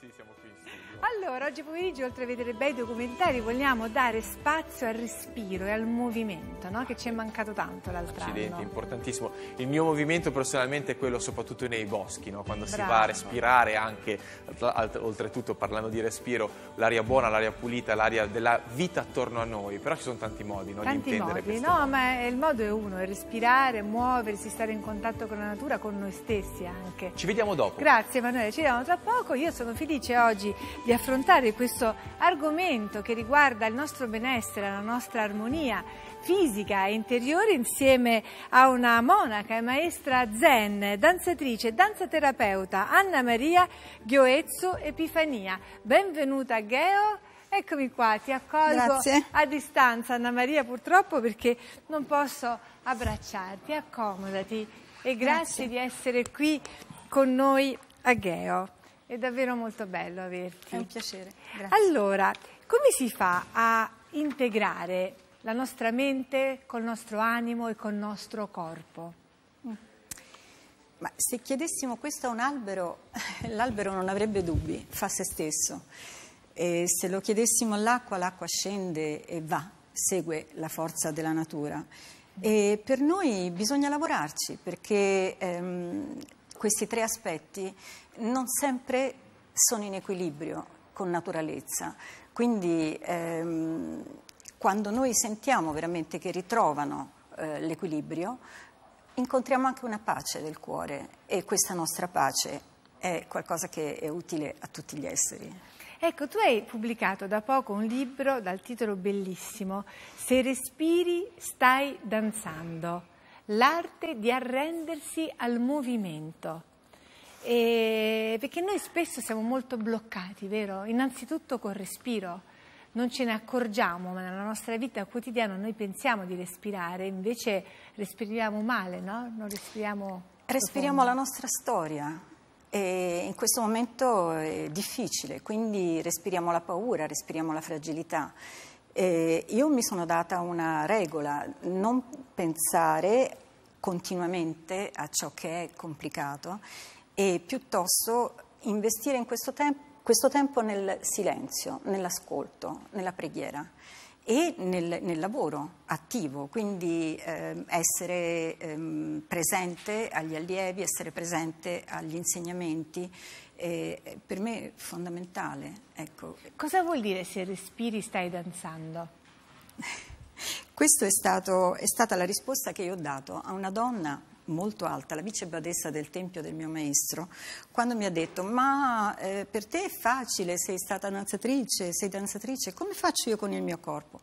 sì, siamo qui in studio. Allora, oggi pomeriggio, oltre a vedere bei documentari, vogliamo dare spazio al respiro e al movimento, no? che ci è mancato tanto l'altro anno. Accidenti, importantissimo. Il mio movimento personalmente è quello soprattutto nei boschi, no? quando Bravo. si va a respirare anche, oltretutto parlando di respiro, l'aria buona, l'aria pulita, l'aria della vita attorno a noi, però ci sono tanti modi no? tanti di intendere modi, no? Modo. Ma il modo è uno, è respirare, muoversi, stare in contatto con la natura, con noi stessi anche. Ci vediamo dopo. Grazie Emanuele, ci vediamo tra poco. Io sono Filippo felice oggi di affrontare questo argomento che riguarda il nostro benessere, la nostra armonia fisica e interiore insieme a una monaca e maestra zen, danzatrice e danzaterapeuta Anna Maria Gioezzo Epifania. Benvenuta Gheo. Eccomi qua, ti accolgo Grazie. a distanza Anna Maria purtroppo perché non posso abbracciarti, accomodati e grazie, grazie. di essere qui con noi a Gheo. È davvero molto bello averti. È un piacere. Grazie. Allora, come si fa a integrare la nostra mente col nostro animo e col nostro corpo? Mm. Ma se chiedessimo questo a un albero, l'albero non avrebbe dubbi, fa se stesso. E se lo chiedessimo all'acqua, l'acqua scende e va, segue la forza della natura. E per noi bisogna lavorarci perché ehm, questi tre aspetti non sempre sono in equilibrio con naturalezza. Quindi ehm, quando noi sentiamo veramente che ritrovano eh, l'equilibrio, incontriamo anche una pace del cuore e questa nostra pace è qualcosa che è utile a tutti gli esseri. Ecco, tu hai pubblicato da poco un libro dal titolo bellissimo, Se respiri stai danzando l'arte di arrendersi al movimento. E perché noi spesso siamo molto bloccati, vero? Innanzitutto col respiro, non ce ne accorgiamo, ma nella nostra vita quotidiana noi pensiamo di respirare, invece respiriamo male, no? Non respiriamo. Respiriamo profondo. la nostra storia. E in questo momento è difficile, quindi respiriamo la paura, respiriamo la fragilità. Eh, io mi sono data una regola, non pensare continuamente a ciò che è complicato e piuttosto investire in questo, te questo tempo nel silenzio, nell'ascolto, nella preghiera e nel, nel, lavoro attivo, quindi eh, essere eh, presente agli allievi, essere presente agli insegnamenti, eh, eh, per me è fondamentale. Ecco. Cosa vuol dire se respiri stai danzando? Questa è, è stata la risposta che io ho dato a una donna molto alta, la vice badessa del tempio del mio maestro, quando mi ha detto ma eh, per te è facile, sei stata danzatrice, sei danzatrice, come faccio io con il mio corpo?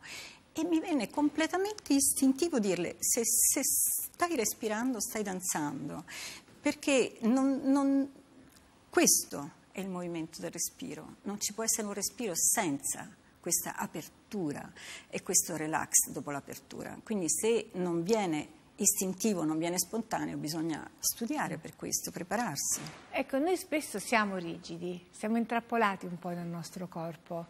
E mi venne completamente istintivo dirle se, se stai respirando stai danzando, perché non, non, questo è il movimento del respiro, non ci può essere un respiro senza questa apertura e questo relax dopo l'apertura. Quindi se non viene istintivo, non viene spontaneo, bisogna studiare per questo, prepararsi. Ecco, noi spesso siamo rigidi, siamo intrappolati un po' nel nostro corpo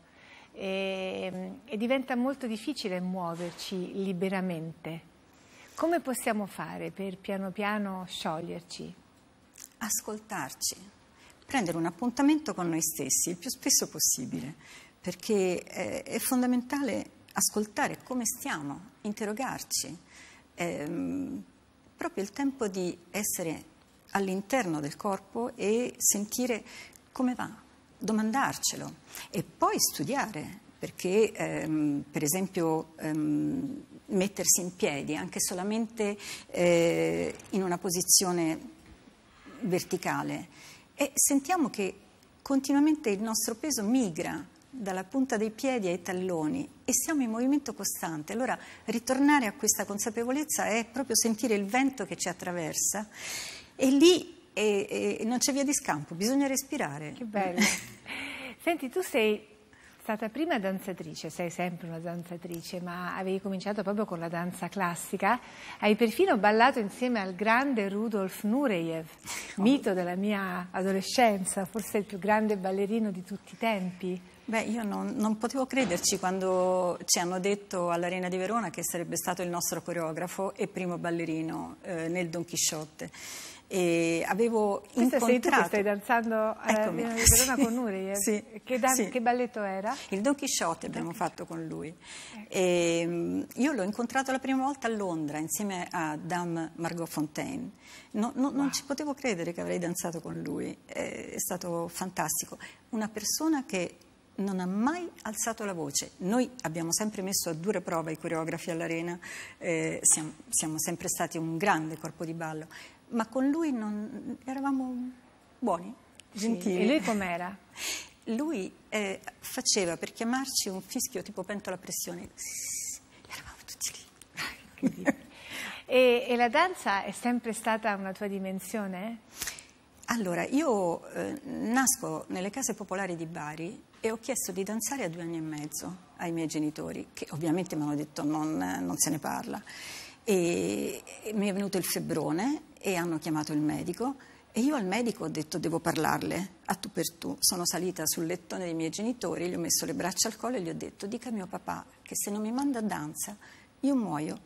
e, ehm, e diventa molto difficile muoverci liberamente. Come possiamo fare per piano piano scioglierci? Ascoltarci, prendere un appuntamento con noi stessi il più spesso possibile, perché eh, è fondamentale ascoltare come stiamo, interrogarci ehm, proprio il tempo di essere all'interno del corpo e sentire come va, domandarcelo e poi studiare, perché ehm, per esempio ehm, mettersi in piedi anche solamente eh, in una posizione verticale e sentiamo che continuamente il nostro peso migra dalla punta dei piedi ai talloni e siamo in movimento costante. Allora ritornare a questa consapevolezza è proprio sentire il vento che ci attraversa e lì e, e non c'è via di scampo, bisogna respirare. Che bello. Senti, tu sei stata prima danzatrice, sei sempre una danzatrice, ma avevi cominciato proprio con la danza classica, hai perfino ballato insieme al grande Rudolf Nureyev, mito della mia adolescenza, forse il più grande ballerino di tutti i tempi. Beh, io non, non, potevo crederci quando ci hanno detto all'Arena di Verona che sarebbe stato il nostro coreografo e primo ballerino eh, nel Don Chisciotte. E avevo Questa incontrato... sei tu stai danzando Eccomi. a Verona con Uri, eh? sì, che, dan... sì. che, balletto era? Il Don Chisciotte abbiamo Don fatto con lui ecco. e, mm, io l'ho incontrato la prima volta a Londra insieme a Dame Margot Fontaine no, no, wow. non ci potevo credere che avrei danzato con lui è stato fantastico una persona che non ha mai alzato la voce. Noi abbiamo sempre messo a dura prova i coreografi all'arena, eh, siamo, siamo, sempre stati un grande corpo di ballo, ma con lui non, eravamo buoni, gentili. Sì. E lui com'era? Lui eh, faceva per chiamarci un fischio tipo pentola a pressione. Eravamo tutti lì. e, e la danza è sempre stata una tua dimensione? Allora, io eh, nasco nelle case popolari di Bari e ho chiesto di danzare a due anni e mezzo ai miei genitori, che ovviamente mi hanno detto non, non se ne parla. E, e mi è venuto il febbrone e hanno chiamato il medico e io al medico ho detto devo parlarle a tu per tu. Sono salita sul lettone dei miei genitori, gli ho messo le braccia al collo e gli ho detto dica a mio papà che se non mi manda a danza io muoio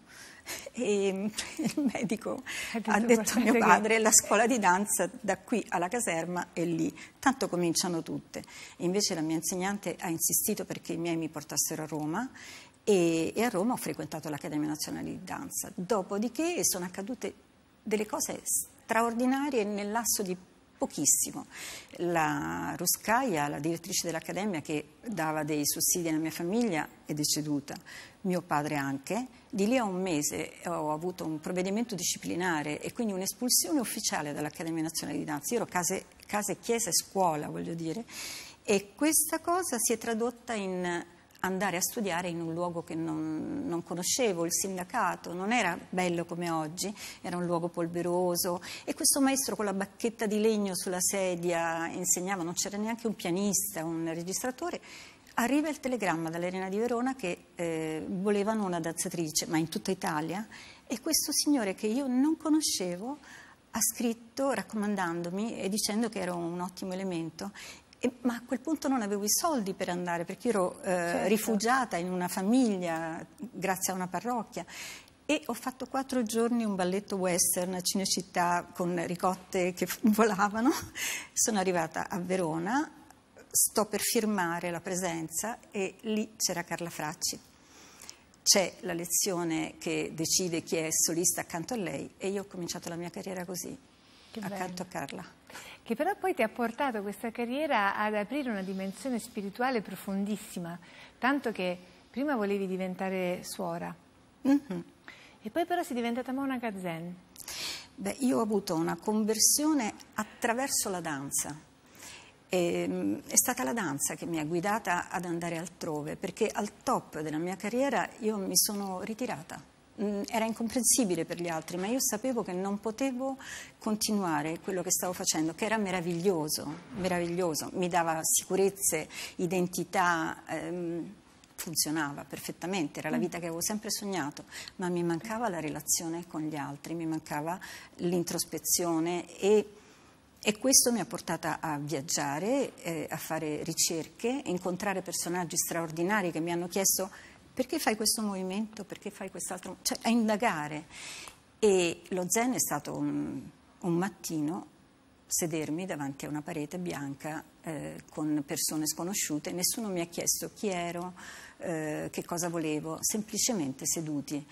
e il medico ha detto a mio padre la scuola di danza da qui alla caserma è lì, tanto cominciano tutte. invece la mia insegnante ha insistito perché i miei mi portassero a Roma e, e a Roma ho frequentato l'Accademia Nazionale di Danza. Dopodiché sono accadute delle cose straordinarie nel lasso di pochissimo. La Ruscaia, la direttrice dell'Accademia che dava dei sussidi alla mia famiglia, è deceduta, mio padre anche. Di lì a un mese ho avuto un provvedimento disciplinare e quindi un'espulsione ufficiale dall'Accademia Nazionale di Danza. Io ero case, case chiesa e scuola, voglio dire. E questa cosa si è tradotta in andare a studiare in un luogo che non, non, conoscevo, il sindacato, non era bello come oggi, era un luogo polveroso e questo maestro con la bacchetta di legno sulla sedia insegnava, non c'era neanche un pianista, un registratore, arriva il telegramma dall'Arena di Verona che eh, volevano una danzatrice, ma in tutta Italia, e questo signore che io non conoscevo ha scritto raccomandandomi e dicendo che ero un ottimo elemento e, ma a quel punto non avevo i soldi per andare perché ero eh, certo. rifugiata in una famiglia grazie a una parrocchia e ho fatto quattro giorni un balletto western a Cinecittà con ricotte che volavano. Sono arrivata a Verona, sto per firmare la presenza e lì c'era Carla Fracci. C'è la lezione che decide chi è solista accanto a lei e io ho cominciato la mia carriera così, che accanto bello. a Carla che però poi ti ha portato questa carriera ad aprire una dimensione spirituale profondissima, tanto che prima volevi diventare suora mm -hmm. e poi però sei diventata monaca zen. Beh, io ho avuto una conversione attraverso la danza. E, ehm, è stata la danza che mi ha guidata ad andare altrove, perché al top della mia carriera io mi sono ritirata mh, mm, era incomprensibile per gli altri, ma io sapevo che non potevo continuare quello che stavo facendo, che era meraviglioso, meraviglioso. mi dava sicurezze, identità. Ehm, funzionava perfettamente, era la mm. vita che avevo sempre sognato, ma mi mancava la relazione con gli altri, mi mancava l'introspezione e, e, questo mi ha portata a viaggiare, eh, a fare ricerche, incontrare personaggi straordinari che mi hanno chiesto perché fai questo movimento? Perché fai quest'altro? Cioè, a indagare. E lo zen è stato un, un mattino sedermi davanti a una parete bianca eh, con persone sconosciute, nessuno mi ha chiesto chi ero, eh, che cosa volevo, semplicemente seduti.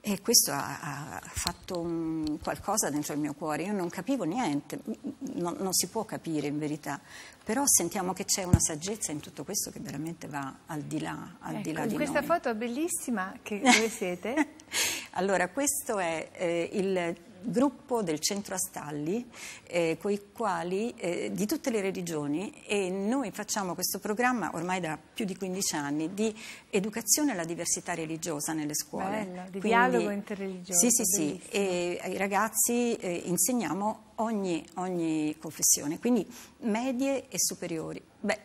E questo ha, ha fatto un, qualcosa dentro il mio cuore, io non capivo niente, non, non si può capire in verità, però sentiamo che c'è una saggezza in tutto questo che veramente va al di là, al ecco, di, là ecco, di questa noi. foto bellissima che dove siete? allora, questo è eh, il gruppo del centro Astalli, eh, con i quali eh, di tutte le religioni e noi facciamo questo programma ormai da più di 15 anni di educazione alla diversità religiosa nelle scuole. Bello, di Quindi, dialogo interreligioso. Sì, sì, sì, e ai ragazzi eh, insegniamo ogni, ogni confessione, quindi medie e superiori. Beh.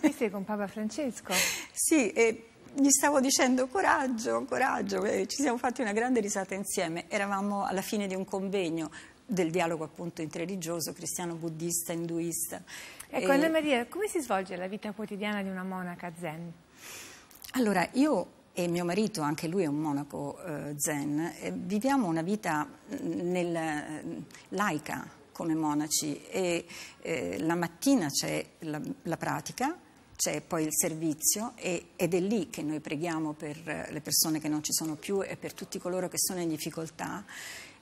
Qui sei con Papa Francesco? Sì, eh, gli stavo dicendo coraggio, coraggio, eh, ci siamo fatti una grande risata insieme, eravamo alla fine di un convegno del dialogo appunto interreligioso, cristiano, buddista, induista. Ecco, e... Anna eh, Maria, come si svolge la vita quotidiana di una monaca zen? Allora, io e mio marito, anche lui è un monaco eh, zen, eh, viviamo una vita mm, nel, mm, laica come monaci e eh, la mattina c'è la, la pratica, c'è poi il servizio e, ed è lì che noi preghiamo per eh, le persone che non ci sono più e per tutti coloro che sono in difficoltà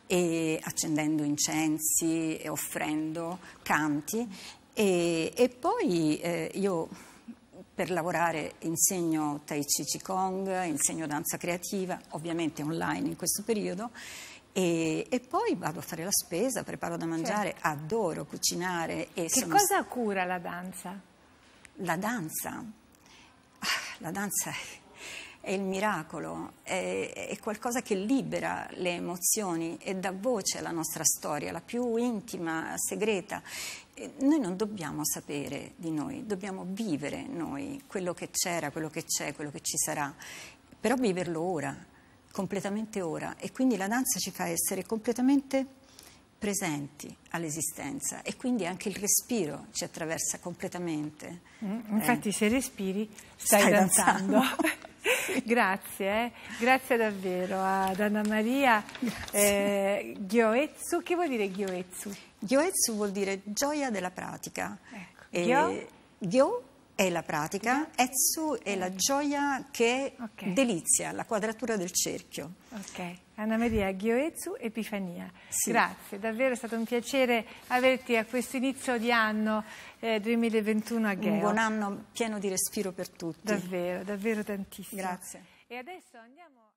e accendendo incensi e offrendo canti e, e poi eh, io per lavorare insegno Tai Chi Chi Kong, insegno danza creativa, ovviamente online in questo periodo e, e, poi vado a fare la spesa, preparo da mangiare, certo. adoro cucinare. E che cosa cura la danza? la danza, ah, la danza è il miracolo, è, è, qualcosa che libera le emozioni e dà voce alla nostra storia, la più intima, segreta. noi non dobbiamo sapere di noi, dobbiamo vivere noi quello che c'era, quello che c'è, quello che ci sarà, però viverlo ora, completamente ora. E quindi la danza ci fa essere completamente presenti all'esistenza e quindi anche il respiro ci attraversa completamente. Mm, infatti eh. se respiri stai, stai danzando. danzando. grazie, eh? grazie davvero ad Anna Maria eh, Gyoetsu. Che vuol dire Gyoetsu? Gyoetsu vuol dire gioia della pratica. Ecco. Gyo? Gyo è la pratica, Etsu è la gioia che okay. delizia, la quadratura del cerchio. Ok, Anna Maria Ghioetsu, Epifania. Sì. Grazie, davvero è stato un piacere averti a questo inizio di anno eh, 2021 a Gheo. Un buon anno pieno di respiro per tutti. Davvero, davvero tantissimo. Grazie. E adesso andiamo...